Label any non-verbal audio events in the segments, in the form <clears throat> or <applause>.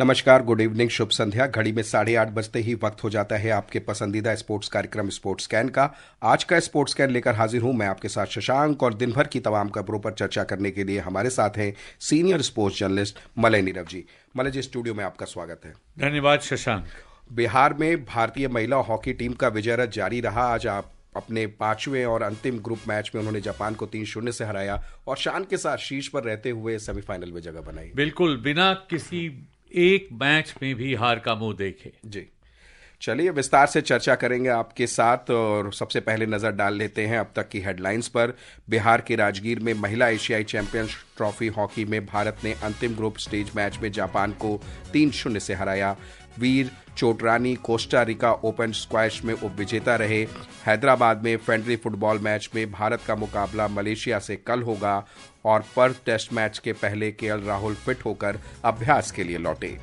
नमस्कार good evening शुभ संध्या घड़ी में साढ़े आठ बजते ही वक्त हो जाता है आपके पसंदीदा स्पोर्ट्स कार्यक्रम स्पोर्ट्स स्कैन का आज का स्पोर्ट्स स्कैन लेकर हाजिर हूं मैं आपके साथ शशांक और दिन भर की तमाम खबरों पर चर्चा करने के लिए हमारे साथ हैं senior sports journalist Malay Neerav ji Malay ji studio में आपका स्वागत है धन्यवाद शशांक बिहार में भारतीय महिला हॉकी टीम का विजय रथ जारी रहा आज आप अपने पांचवें और अंतिम ग्रुप मैच में उन्होंने जापान को तीन शून्य से हराया और शान के साथ शीर्ष पर रहते हुए सेमीफाइनल में जगह बनाई बिल्कुल बिना किसी एक मैच में भी हार का मुंह देखे जी चलिए विस्तार से चर्चा करेंगे आपके साथ और सबसे पहले नज़र डाल लेते हैं अब तक की हेडलाइंस पर बिहार के राजगीर में महिला एशियाई चैंपियंस ट्रॉफी हॉकी में भारत ने अंतिम ग्रुप स्टेज मैच में जापान को तीन शून्य से हराया Veer Chotrani Costa Rica open squash में उप विजेता रहे हैदराबाद में फ्रेंडली फुटबॉल मैच में भारत का मुकाबला मलेशिया से कल होगा और पर्थ टेस्ट मैच के पहले के राहुल फिट होकर अभ्यास के लिए लौटे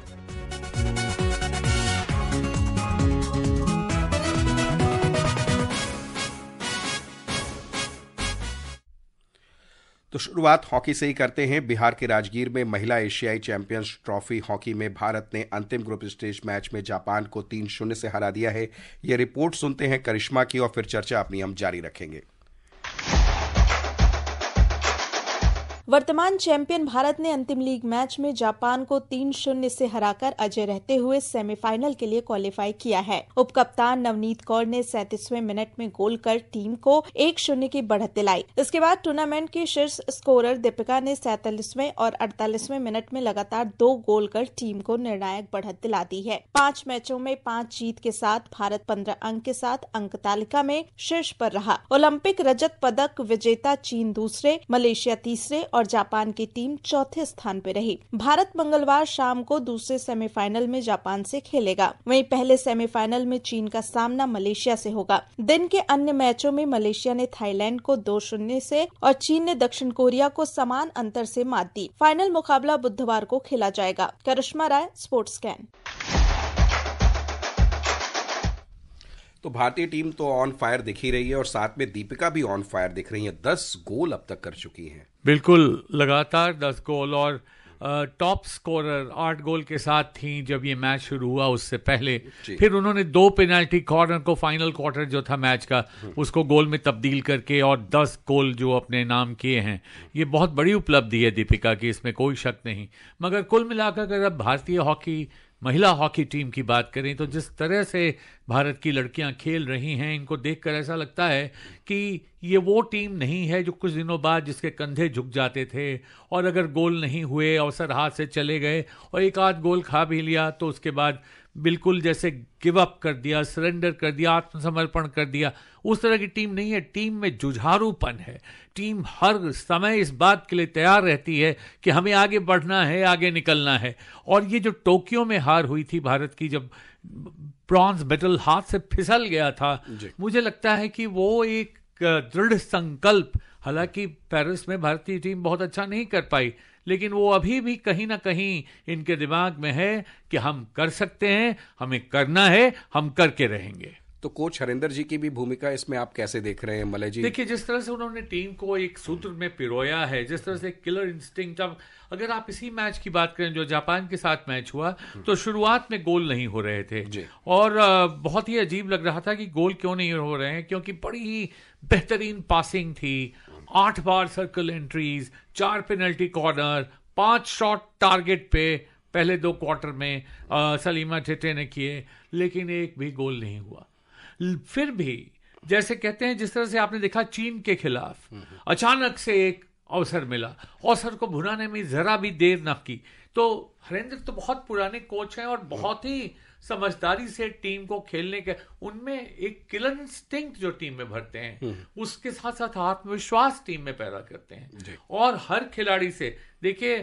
तो शुरुआत हॉकी से ही करते हैं बिहार के राजगीर में महिला एशियाई चैंपियंस ट्रॉफी हॉकी में भारत ने अंतिम ग्रुप स्टेज मैच में जापान को तीन शून्य से हरा दिया है ये रिपोर्ट सुनते हैं करिश्मा की और फिर चर्चा अपनी हम जारी रखेंगे वर्तमान चैंपियन भारत ने अंतिम लीग मैच में जापान को तीन शून्य से हराकर अजय रहते हुए सेमीफाइनल के लिए क्वालिफाई किया है उप कप्तान नवनीत कौर ने सैतीसवें मिनट में गोल कर टीम को एक शून्य की बढ़त दिलाई इसके बाद टूर्नामेंट के शीर्ष स्कोरर दीपिका ने सैतालीसवें और अड़तालीसवें मिनट में लगातार दो गोल कर टीम को निर्णायक बढ़त दिला दी है पांच मैचों में पांच जीत के साथ भारत पंद्रह अंक के साथ अंक तालिका में शीर्ष पर रहा ओलंपिक रजत पदक विजेता चीन दूसरे मलेशिया तीसरे और जापान की टीम चौथे स्थान पर रही भारत मंगलवार शाम को दूसरे सेमीफाइनल में जापान से खेलेगा वहीं पहले सेमीफाइनल में चीन का सामना मलेशिया से होगा दिन के अन्य मैचों में मलेशिया ने थाईलैंड को दो शून्य से और चीन ने दक्षिण कोरिया को समान अंतर से मात दी फाइनल मुकाबला बुधवार को खेला जाएगा करिश्मा राय स्पोर्ट्स कैन तो भारतीय टीम तो ऑन फायर दिख ही रही है और साथ में दीपिका भी ऑन फायर दिख रही है दस गोल अब तक कर चुकी हैं बिल्कुल लगातार दस गोल और टॉप स्कोरर आठ गोल के साथ थी जब ये मैच शुरू हुआ उससे पहले फिर उन्होंने दो पेनाल्टी कॉर्नर को फाइनल क्वार्टर जो था मैच का हम्म। उसको गोल में तब्दील करके और दस गोल जो अपने नाम किए हैं ये बहुत बड़ी उपलब्धि है दीपिका की इसमें कोई शक नहीं मगर कुल मिलाकर अगर अब भारतीय हॉकी महिला हॉकी टीम की बात करें तो जिस तरह से भारत की लड़कियां खेल रही हैं इनको देखकर ऐसा लगता है कि ये वो टीम नहीं है जो कुछ दिनों बाद जिसके कंधे झुक जाते थे और अगर गोल नहीं हुए अवसर हाथ से चले गए और एक आध गोल खा भी लिया तो उसके बाद बिल्कुल जैसे गिव अप कर दिया सरेंडर कर दिया आत्मसमर्पण कर दिया उस तरह की टीम नहीं है टीम में जुझारूपन है टीम हर समय इस बात के लिए तैयार रहती है कि हमें आगे बढ़ना है आगे निकलना है और ये जो टोक्यो में हार हुई थी भारत की जब ब्रॉन्ज मेडल हाथ से फिसल गया था मुझे लगता है कि वो एक दृढ़ संकल्प हालांकि पेरिस में भारतीय टीम बहुत अच्छा नहीं कर पाई लेकिन वो अभी भी कहीं ना कहीं इनके दिमाग में है कि हम कर सकते हैं हमें करना है हम करके रहेंगे तो कोच हरिंदर जी की भी भूमिका इसमें आप कैसे देख रहे हैं मलय जी देखिए जिस तरह से उन्होंने टीम को एक सूत्र में पिरोया है जिस तरह से किलर इंस्टिंक्ट अब अगर आप इसी मैच की बात करें जो जापान के साथ मैच हुआ हम्म। तो शुरुआत में गोल नहीं हो रहे थे और बहुत ही अजीब लग रहा था कि गोल क्यों नहीं हो रहे हैं क्योंकि बड़ी ही बेहतरीन पासिंग थी आठ बार सर्कल एंट्रीज चार पेनल्टी कॉर्नर पांच शॉट टारगेट पे पहले दो क्वार्टर में आ, सलीमा चेटे ने किए लेकिन एक भी गोल नहीं हुआ फिर भी जैसे कहते हैं जिस तरह से आपने देखा चीन के खिलाफ अचानक से एक अवसर मिला अवसर को भुनाने में जरा भी देर ना की तो हरेंद्र तो बहुत पुराने कोच हैं और बहुत ही समझदारी से टीम को खेलने के उनमें एक किलन इंस्टिंक्ट जो टीम में भरते हैं हम्म। उसके साथ साथ आत्मविश्वास टीम में पैदा करते हैं और हर खिलाड़ी से देखिए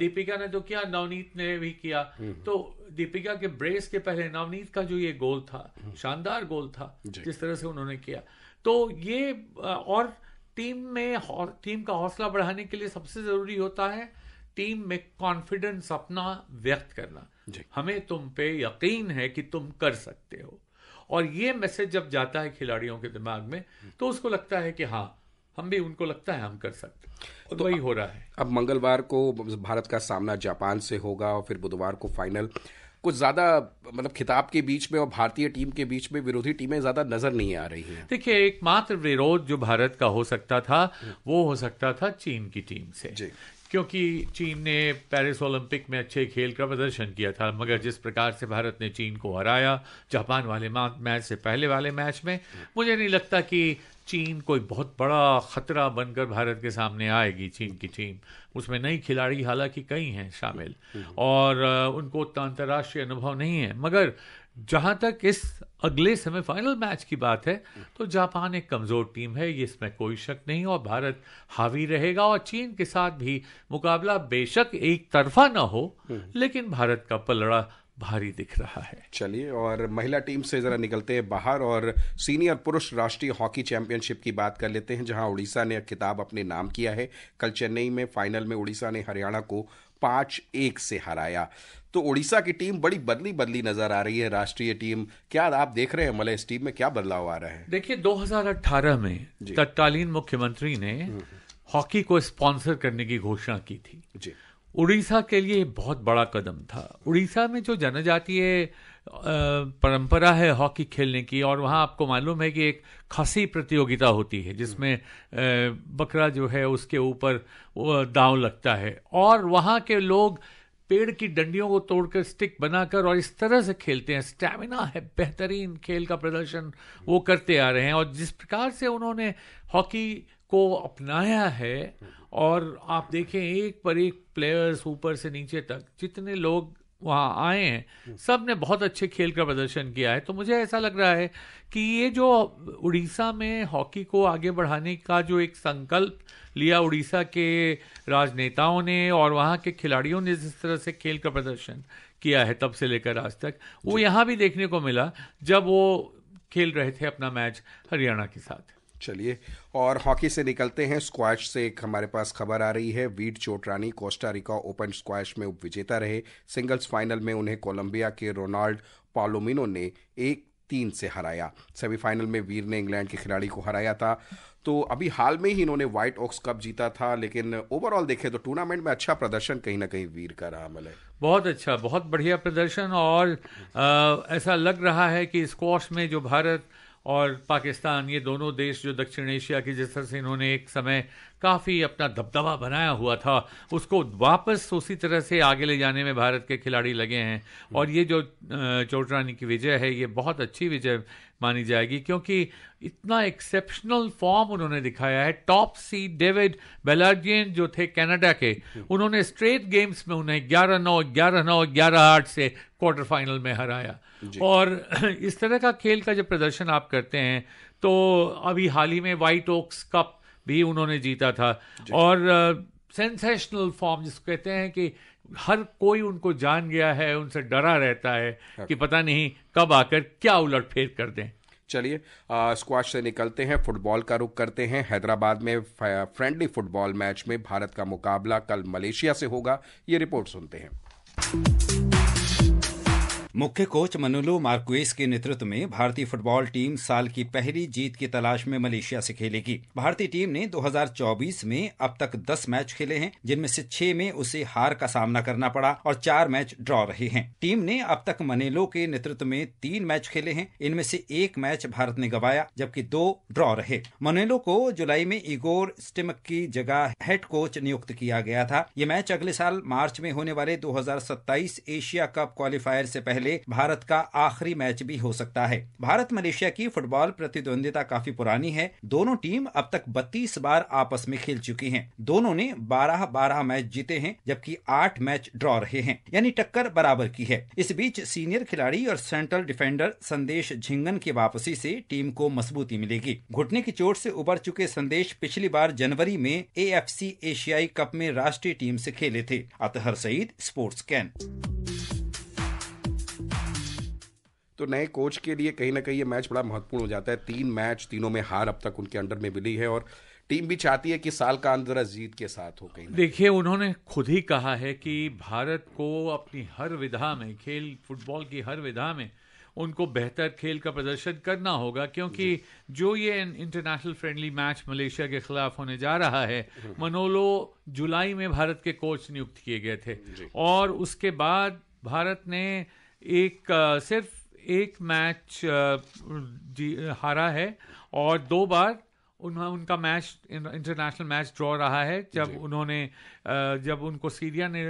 दीपिका ने तो किया नवनीत ने भी किया हम्म। तो दीपिका के ब्रेस के पहले नवनीत का जो ये गोल था हम्म। शानदार गोल था जिस तरह से उन्होंने किया तो ये और टीम में टीम का हौसला बढ़ाने के लिए सबसे जरूरी होता है टीम में कॉन्फिडेंस अपना व्यक्त करना हमें तुम पे यकीन है कि तुम कर सकते हो और ये मैसेज जब जाता है खिलाड़ियों के दिमाग में तो उसको लगता है कि हाँ हम भी उनको लगता है हम कर सकते तो वही हो रहा है अब मंगलवार को भारत का सामना जापान से होगा और फिर बुधवार को फाइनल कुछ ज़्यादा मतलब खिताब के बीच में और भारतीय टीम के बीच में विरोधी टीमें ज़्यादा नज़र नहीं आ रही हैं देखिए एकमात्र विरोध जो भारत का हो सकता था हम्म। वो हो सकता था चीन की टीम से क्योंकि चीन ने पेरिस ओलंपिक में अच्छे खेल का प्रदर्शन किया था मगर जिस प्रकार से भारत ने चीन को हराया जापान वाले मैच से पहले वाले मैच में मुझे नहीं लगता कि चीन कोई बहुत बड़ा खतरा बनकर भारत के सामने आएगी चीन की टीम उसमें नई खिलाड़ी हालांकि कई हैं शामिल और उनको उतना अंतर्राष्ट्रीय अनुभव नहीं है मगर जहां तक इस अगले सेमीफाइनल मैच की बात है तो जापान एक कमज़ोर टीम है इसमें कोई शक नहीं और भारत हावी रहेगा और चीन के साथ भी मुकाबला बेशक एक तरफा ना हो हम्म। लेकिन भारत का पलड़ा भारी दिख रहा है चलिए और महिला टीम से जरा निकलते हैं बाहर और सीनियर पुरुष राष्ट्रीय हॉकी चैंपियनशिप की बात कर लेते हैं जहां उड़ीसा ने खिताब अपने नाम किया है कल चेन्नई में फाइनल में उड़ीसा ने हरियाणा को पांच एक से हराया तो उड़ीसा की टीम बड़ी बदली बदली नजर आ रही है राष्ट्रीय टीम क्या आप देख रहे हैं मलय इस टीम में क्या बदलाव आ रहा है देखिए 2018 में तत्कालीन मुख्यमंत्री ने हम्म, हम्म। हॉकी को स्पॉन्सर करने की घोषणा की थी उड़ीसा के लिए बहुत बड़ा कदम था उड़ीसा में जो जनजातीय परंपरा है हॉकी खेलने की और वहाँ आपको मालूम है कि एक खासी प्रतियोगिता होती है जिसमें हम्म। बकरा जो है उसके ऊपर दाव लगता है और वहाँ के लोग पेड़ की डंडियों को तोड़कर स्टिक बनाकर और इस तरह से खेलते हैं स्टैमिना है बेहतरीन खेल का प्रदर्शन वो करते आ रहे हैं और जिस प्रकार से उन्होंने हॉकी को अपनाया है और आप देखें एक पर एक प्लेयर्स ऊपर से नीचे तक जितने लोग वहाँ आए हैं हम्म। सब ने बहुत अच्छे खेल का प्रदर्शन किया है तो मुझे ऐसा लग रहा है कि ये जो उड़ीसा में हॉकी को आगे बढ़ाने का जो एक संकल्प लिया उड़ीसा के राजनेताओं ने और वहाँ के खिलाड़ियों ने जिस तरह से खेल का प्रदर्शन किया है तब से लेकर आज तक वो यहाँ भी देखने को मिला जब वो खेल रहे थे अपना मैच हरियाणा के साथ चलिए और हॉकी से निकलते हैं स्क्वैश से एक हमारे पास खबर आ रही है वीट चोटरानी कोस्टारिका ओपन स्क्वैश में विजेता रहे सिंगल्स फाइनल में उन्हें कोलंबिया के रोनाल्ड पालोमिनो ने एक तीन से हराया सेमीफाइनल में वीर ने इंग्लैंड के खिलाड़ी को हराया था तो अभी हाल में ही इन्होंने व्हाइट ऑक्स कप जीता था लेकिन ओवरऑल देखें तो टूर्नामेंट में अच्छा प्रदर्शन कहीं ना कहीं वीर का रहा मलय बहुत अच्छा बहुत बढ़िया प्रदर्शन और आ, ऐसा लग रहा है कि स्क्वाश में जो भारत और पाकिस्तान ये दोनों देश जो दक्षिण एशिया की जिस तरह से इन्होंने एक समय काफ़ी अपना दबदबा बनाया हुआ था उसको वापस उसी तरह से आगे ले जाने में भारत के खिलाड़ी लगे हैं और ये जो चोटरानी की विजय है ये बहुत अच्छी विजय मानी जाएगी क्योंकि इतना एक्सेप्शनल फॉर्म उन्होंने दिखाया है टॉप सी डेविड बेलार्जियन जो थे कनाडा के उन्होंने स्ट्रेट गेम्स में उन्हें ग्यारह नौ ग्यारह नौ ग्यारह आठ से क्वार्टर फाइनल में हराया और <clears throat> इस तरह का खेल का जब प्रदर्शन आप करते हैं तो अभी हाल ही में वाइट ओक्स कप भी उन्होंने जीता था और सेंसेशनल फॉर्म जिसको कहते हैं कि हर कोई उनको जान गया है उनसे डरा रहता है हाँ। कि पता नहीं कब आकर क्या उलट फेर कर दें चलिए स्क्वाश से निकलते हैं फुटबॉल का रुख करते हैं हैदराबाद में फ्रेंडली फुटबॉल मैच में भारत का मुकाबला कल मलेशिया से होगा ये रिपोर्ट सुनते हैं मुख्य कोच मनुलो मार्कुएस के नेतृत्व में भारतीय फुटबॉल टीम साल की पहली जीत की तलाश में मलेशिया से खेलेगी भारतीय टीम ने 2024 में अब तक 10 मैच खेले हैं जिनमें से छह में उसे हार का सामना करना पड़ा और चार मैच ड्रॉ रहे हैं टीम ने अब तक मनेलो के नेतृत्व में तीन मैच खेले हैं इनमें से एक मैच भारत ने गवाया जबकि दो ड्रॉ रहे मनेलो को जुलाई में इगोर स्टिमक की जगह हेड कोच नियुक्त किया गया था ये मैच अगले साल मार्च में होने वाले दो एशिया कप क्वालिफायर से पहले पहले भारत का आखिरी मैच भी हो सकता है भारत मलेशिया की फुटबॉल प्रतिद्वंदिता काफी पुरानी है दोनों टीम अब तक बत्तीस बार आपस में खेल चुकी है दोनों ने बारह बारह मैच जीते हैं जबकि आठ मैच ड्रॉ रहे हैं यानी टक्कर बराबर की है इस बीच सीनियर खिलाड़ी और सेंट्रल डिफेंडर संदेश झिंगन की वापसी से टीम को मजबूती मिलेगी घुटने की चोट से उबर चुके संदेश पिछली बार जनवरी में एएफसी एशियाई कप में राष्ट्रीय टीम से खेले थे अतहर सईद स्पोर्ट्स कैन तो नए कोच के लिए कहीं ना कहीं ये मैच बड़ा महत्वपूर्ण हो जाता है तीन मैच तीनों में हार अब तक उनके अंडर में मिली है और टीम भी चाहती है कि साल का अंदर जीत के साथ हो कहीं देखिए उन्होंने खुद ही कहा है कि भारत को अपनी हर विधा में खेल फुटबॉल की हर विधा में उनको बेहतर खेल का प्रदर्शन करना होगा क्योंकि जो ये इंटरनेशनल फ्रेंडली मैच मलेशिया के खिलाफ होने जा रहा है हम्म। मनोलो जुलाई में भारत के कोच नियुक्त किए गए थे और उसके बाद भारत ने एक सिर्फ एक मैच uh, हारा है और दो बार उनका मैच इंटरनेशनल मैच ड्रॉ रहा है जब उन्होंने uh, जब उनको सीरिया ने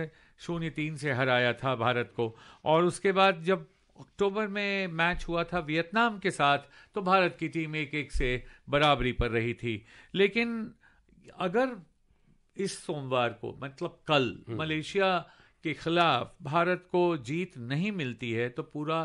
शून्य तीन से हराया था भारत को और उसके बाद जब अक्टूबर में मैच हुआ था वियतनाम के साथ तो भारत की टीम एक एक से बराबरी पर रही थी लेकिन अगर इस सोमवार को मतलब कल हम्म। मलेशिया के खिलाफ भारत को जीत नहीं मिलती है तो पूरा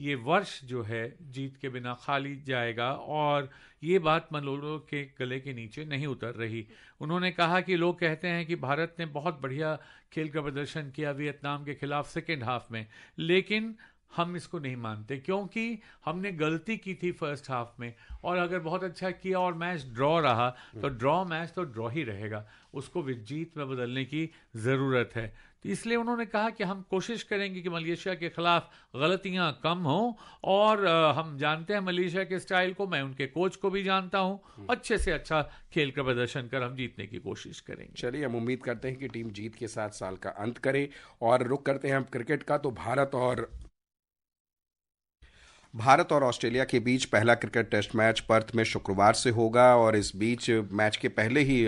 ये वर्ष जो है जीत के बिना खाली जाएगा और ये बात मनोरों के गले के नीचे नहीं उतर रही उन्होंने कहा कि लोग कहते हैं कि भारत ने बहुत बढ़िया खेल का प्रदर्शन किया वियतनाम के खिलाफ सेकेंड हाफ में लेकिन हम इसको नहीं मानते क्योंकि हमने गलती की थी फर्स्ट हाफ में और अगर बहुत अच्छा किया और मैच ड्रॉ रहा तो ड्रॉ हम्म। मैच तो ड्रॉ ही रहेगा उसको जीत में बदलने की ज़रूरत है तो इसलिए उन्होंने कहा कि हम कोशिश करेंगे कि मलेशिया के ख़िलाफ़ गलतियां कम हों और हम जानते हैं मलेशिया के स्टाइल को मैं उनके कोच को भी जानता हूं हम्म। अच्छे से अच्छा खेल का प्रदर्शन कर हम जीतने की कोशिश करेंगे चलिए हम उम्मीद करते हैं कि टीम जीत के साथ साल का अंत करे और रुक करते हैं हम क्रिकेट का तो भारत और भारत और ऑस्ट्रेलिया के बीच पहला क्रिकेट टेस्ट मैच पर्थ में शुक्रवार से होगा और इस बीच मैच के पहले ही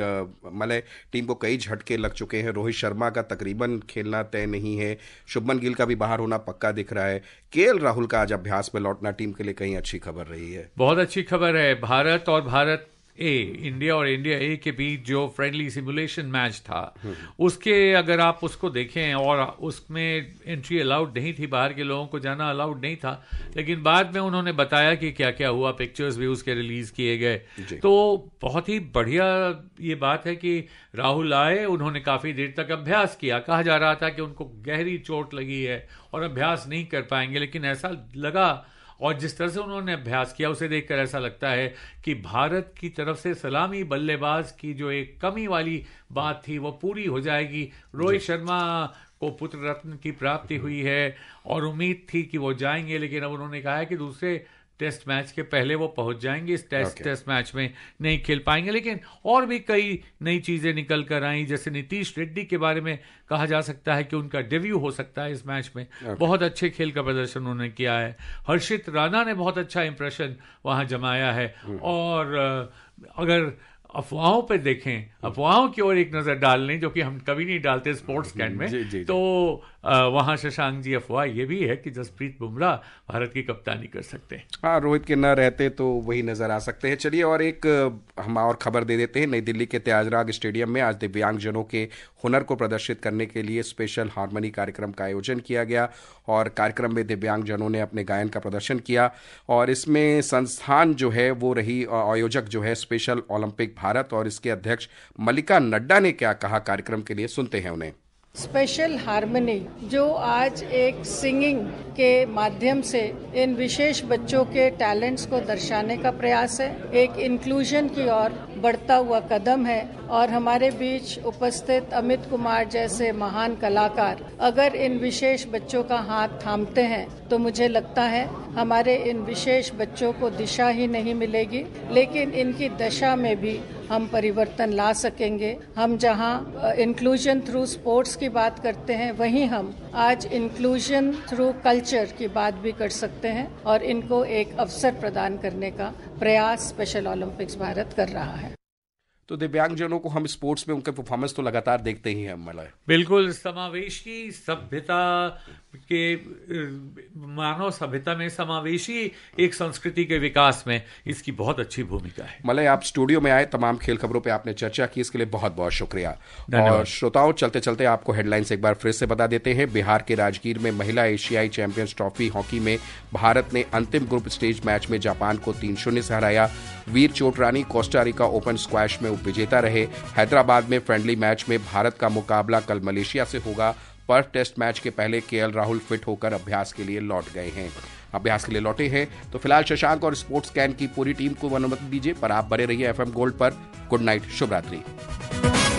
मलय टीम को कई झटके लग चुके हैं रोहित शर्मा का तकरीबन खेलना तय नहीं है शुभमन गिल का भी बाहर होना पक्का दिख रहा है के राहुल का आज अभ्यास में लौटना टीम के लिए कहीं अच्छी खबर रही है बहुत अच्छी खबर है भारत और भारत ए इंडिया और इंडिया ए के बीच जो फ्रेंडली सिमुलेशन मैच था हम्म। उसके अगर आप उसको देखें और उसमें एंट्री अलाउड नहीं थी बाहर के लोगों को जाना अलाउड नहीं था लेकिन बाद में उन्होंने बताया कि क्या क्या हुआ पिक्चर्स भी उसके रिलीज किए गए तो बहुत ही बढ़िया ये बात है कि राहुल आए उन्होंने काफ़ी देर तक अभ्यास किया कहा जा रहा था कि उनको गहरी चोट लगी है और अभ्यास नहीं कर पाएंगे लेकिन ऐसा लगा और जिस तरह से उन्होंने अभ्यास किया उसे देखकर ऐसा लगता है कि भारत की तरफ से सलामी बल्लेबाज की जो एक कमी वाली बात थी वो पूरी हो जाएगी रोहित शर्मा को पुत्र रत्न की प्राप्ति हुई है और उम्मीद थी कि वो जाएंगे लेकिन अब उन्होंने कहा है कि दूसरे टेस्ट मैच के पहले वो पहुंच जाएंगे इस टेस्ट okay. टेस्ट मैच में नहीं खेल पाएंगे लेकिन और भी कई नई चीज़ें निकल कर आई जैसे नीतीश रेड्डी के बारे में कहा जा सकता है कि उनका डेब्यू हो सकता है इस मैच में okay. बहुत अच्छे खेल का प्रदर्शन उन्होंने किया है हर्षित राणा ने बहुत अच्छा इंप्रेशन वहाँ जमाया है hmm. और अगर अफवाहों पे देखें अफवाहों की ओर एक नज़र डाल लें जो कि हम कभी नहीं डालते स्पोर्ट्स कैंड में जी, जी, तो वहाँ शशांक जी अफवाह ये भी है कि जसप्रीत बुमराह भारत की कप्तानी कर सकते हैं हाँ रोहित के न रहते तो वही नज़र आ सकते हैं चलिए और एक हम और खबर दे देते हैं नई दिल्ली के त्याजराग स्टेडियम में आज दिव्यांगजनों के हुनर को प्रदर्शित करने के लिए स्पेशल हारमोनी कार्यक्रम का आयोजन किया गया और कार्यक्रम में दिव्यांगजनों ने अपने गायन का प्रदर्शन किया और इसमें संस्थान जो है वो रही आयोजक जो है स्पेशल ओलंपिक भारत और इसके अध्यक्ष मल्लिका नड्डा ने क्या कहा कार्यक्रम के लिए सुनते हैं उन्हें स्पेशल हारमोनी जो आज एक सिंगिंग के माध्यम से इन विशेष बच्चों के टैलेंट्स को दर्शाने का प्रयास है एक इंक्लूजन की ओर बढ़ता हुआ कदम है और हमारे बीच उपस्थित अमित कुमार जैसे महान कलाकार अगर इन विशेष बच्चों का हाथ थामते हैं तो मुझे लगता है हमारे इन विशेष बच्चों को दिशा ही नहीं मिलेगी लेकिन इनकी दशा में भी हम परिवर्तन ला सकेंगे हम जहाँ इंक्लूजन थ्रू स्पोर्ट्स की बात करते हैं वहीं हम आज इंक्लूजन थ्रू कल्चर की बात भी कर सकते हैं और इनको एक अवसर प्रदान करने का प्रयास स्पेशल ओलंपिक्स भारत कर रहा है तो दिव्यांगजनों को हम स्पोर्ट्स में उनके परफॉर्मेंस तो लगातार देखते ही हैं मतलब बिल्कुल समावेशी सभ्यता के मानव सभ्यता में समावेशी एक संस्कृति के विकास में इसकी बहुत अच्छी भूमिका है मलय आप स्टूडियो में आए तमाम खेल खबरों पे आपने चर्चा की इसके लिए बहुत बहुत शुक्रिया और श्रोताओं चलते चलते आपको हेडलाइंस एक बार फिर से बता देते हैं बिहार के राजगीर में महिला एशियाई चैंपियंस ट्रॉफी हॉकी में भारत ने अंतिम ग्रुप स्टेज मैच में जापान को तीन शून्य से हराया Veer Chotrani Costa Rica open squash में कप विजेता रहे हैदराबाद में फ्रेंडली मैच में भारत का मुकाबला कल मलेशिया से होगा पर टेस्ट मैच के पहले के राहुल फिट होकर अभ्यास के लिए लौट गए हैं अभ्यास के लिए लौटे हैं तो फिलहाल शशांक और स्पोर्ट्स कैन की पूरी टीम को अनुमति दीजिए पर आप बने रहिए एफ गोल्ड पर गुड नाइट शुभरात्रि